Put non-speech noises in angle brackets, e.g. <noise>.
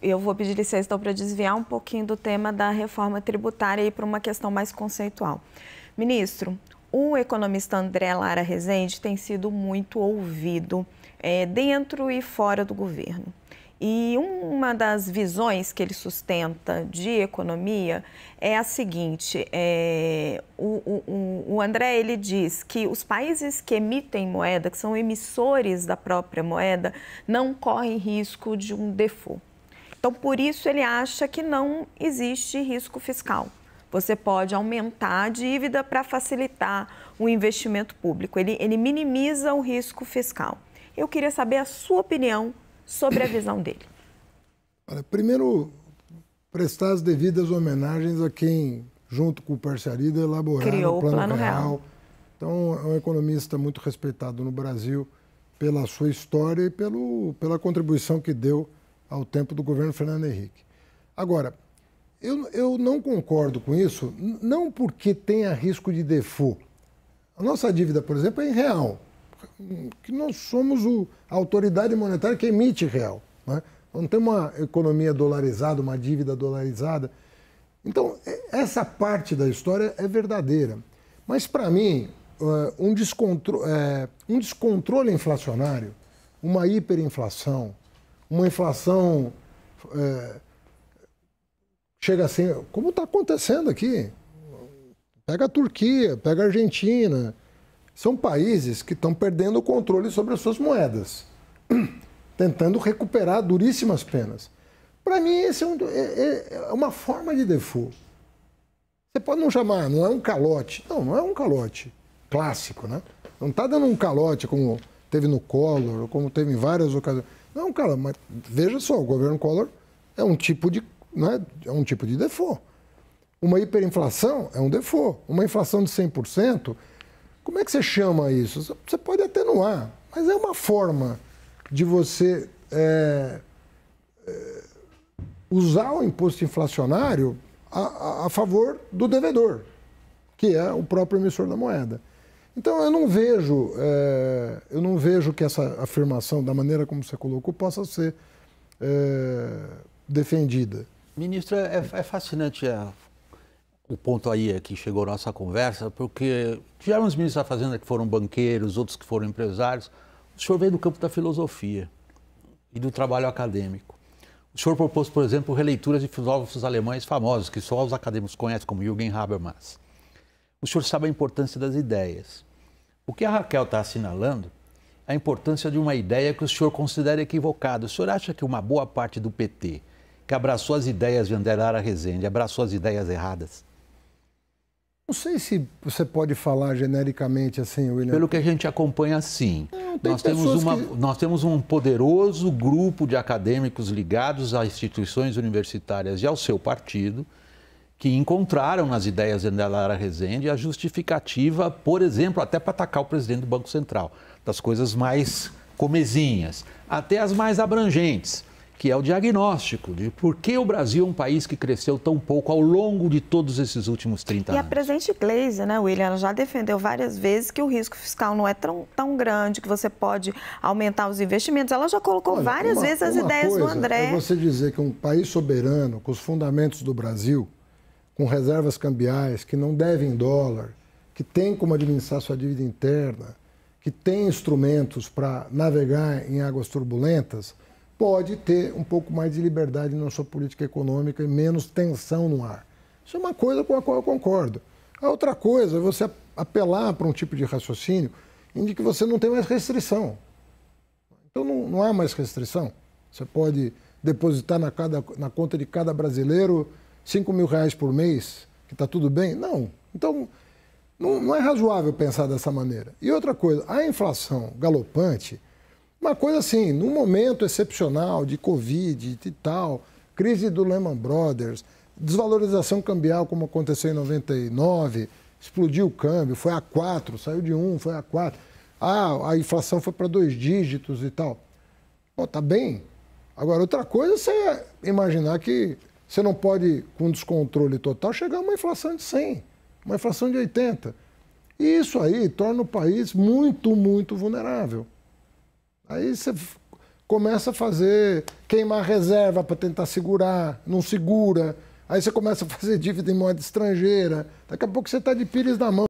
eu vou pedir licença então, para desviar um pouquinho do tema da reforma tributária e para uma questão mais conceitual. Ministro, o economista André Lara Rezende tem sido muito ouvido é, dentro e fora do governo. E uma das visões que ele sustenta de economia é a seguinte: é, o, o, o André ele diz que os países que emitem moeda, que são emissores da própria moeda, não correm risco de um default. Então, por isso, ele acha que não existe risco fiscal. Você pode aumentar a dívida para facilitar o investimento público. Ele, ele minimiza o risco fiscal. Eu queria saber a sua opinião sobre a visão dele. Olha, primeiro, prestar as devidas homenagens a quem, junto com o Parciarida, elaboraram Criou o Plano, plano Real. Real. Então, é um economista muito respeitado no Brasil pela sua história e pelo, pela contribuição que deu ao tempo do governo Fernando Henrique. Agora, eu, eu não concordo com isso, não porque tenha risco de default. A nossa dívida, por exemplo, é em real, que nós somos o, a autoridade monetária que emite real. Né? Não tem uma economia dolarizada, uma dívida dolarizada. Então, é, essa parte da história é verdadeira. Mas, para mim, um é, um descontrole inflacionário, uma hiperinflação, uma inflação é, chega assim, como está acontecendo aqui. Pega a Turquia, pega a Argentina. São países que estão perdendo o controle sobre as suas moedas, <clears throat> tentando recuperar duríssimas penas. Para mim, esse é, um, é, é, é, uma forma de default. Você pode não chamar, não é um calote. Não, não é um calote clássico, né? Não está dando um calote como teve no Collor, como teve em várias ocasiões não, cara, mas veja só, o governo Collor é um tipo de, né, é um tipo de default. Uma hiperinflação é um default. Uma inflação de 100%, como é que você chama isso? Você pode atenuar, mas é uma forma de você é, é, usar o imposto inflacionário a, a, a favor do devedor, que é o próprio emissor da moeda. Então eu não vejo, é, eu não vejo que essa afirmação, da maneira como você colocou, possa ser é, defendida. Ministro, é, é fascinante é, o ponto aí é, que chegou a nossa conversa, porque tivemos ministros da Fazenda que foram banqueiros, outros que foram empresários. O senhor veio do campo da filosofia e do trabalho acadêmico. O senhor propôs, por exemplo, releituras de filósofos alemães famosos, que só os acadêmicos conhecem, como Jürgen Habermas. O senhor sabe a importância das ideias. O que a Raquel está assinalando é a importância de uma ideia que o senhor considera equivocada. O senhor acha que uma boa parte do PT, que abraçou as ideias de Andara Rezende, abraçou as ideias erradas? Não sei se você pode falar genericamente assim, William. Pelo que a gente acompanha, sim. Não, tem nós, temos uma, que... nós temos um poderoso grupo de acadêmicos ligados a instituições universitárias e ao seu partido que encontraram nas ideias de Lara Rezende a justificativa, por exemplo, até para atacar o presidente do Banco Central, das coisas mais comezinhas, até as mais abrangentes, que é o diagnóstico de por que o Brasil é um país que cresceu tão pouco ao longo de todos esses últimos 30 anos. E a presidente Gleisi, né, William, já defendeu várias vezes que o risco fiscal não é tão, tão grande, que você pode aumentar os investimentos. Ela já colocou Olha, várias uma, vezes as ideias do André. É você dizer que um país soberano, com os fundamentos do Brasil, com reservas cambiais, que não devem em dólar, que tem como administrar sua dívida interna, que tem instrumentos para navegar em águas turbulentas, pode ter um pouco mais de liberdade na sua política econômica e menos tensão no ar. Isso é uma coisa com a qual eu concordo. A outra coisa é você apelar para um tipo de raciocínio em que você não tem mais restrição. Então não, não há mais restrição. Você pode depositar na, cada, na conta de cada brasileiro 5 mil reais por mês, que está tudo bem? Não. Então, não, não, é razoável pensar dessa maneira. E outra coisa, a inflação galopante, uma coisa assim, num momento excepcional de Covid e tal, crise do Lehman Brothers, desvalorização cambial como aconteceu em 99, explodiu o câmbio, foi a 4, saiu de 1, foi a 4. Ah, a inflação foi para dois dígitos e tal. está tá bem. Agora, outra coisa é você imaginar que você não pode, com descontrole total, chegar a uma inflação de 100, uma inflação de 80. E isso aí torna o país muito, muito vulnerável. Aí você começa a fazer, queimar reserva para tentar segurar, não segura. Aí você começa a fazer <laughs> dívida em moeda estrangeira. Daqui a pouco você está de pires na mão.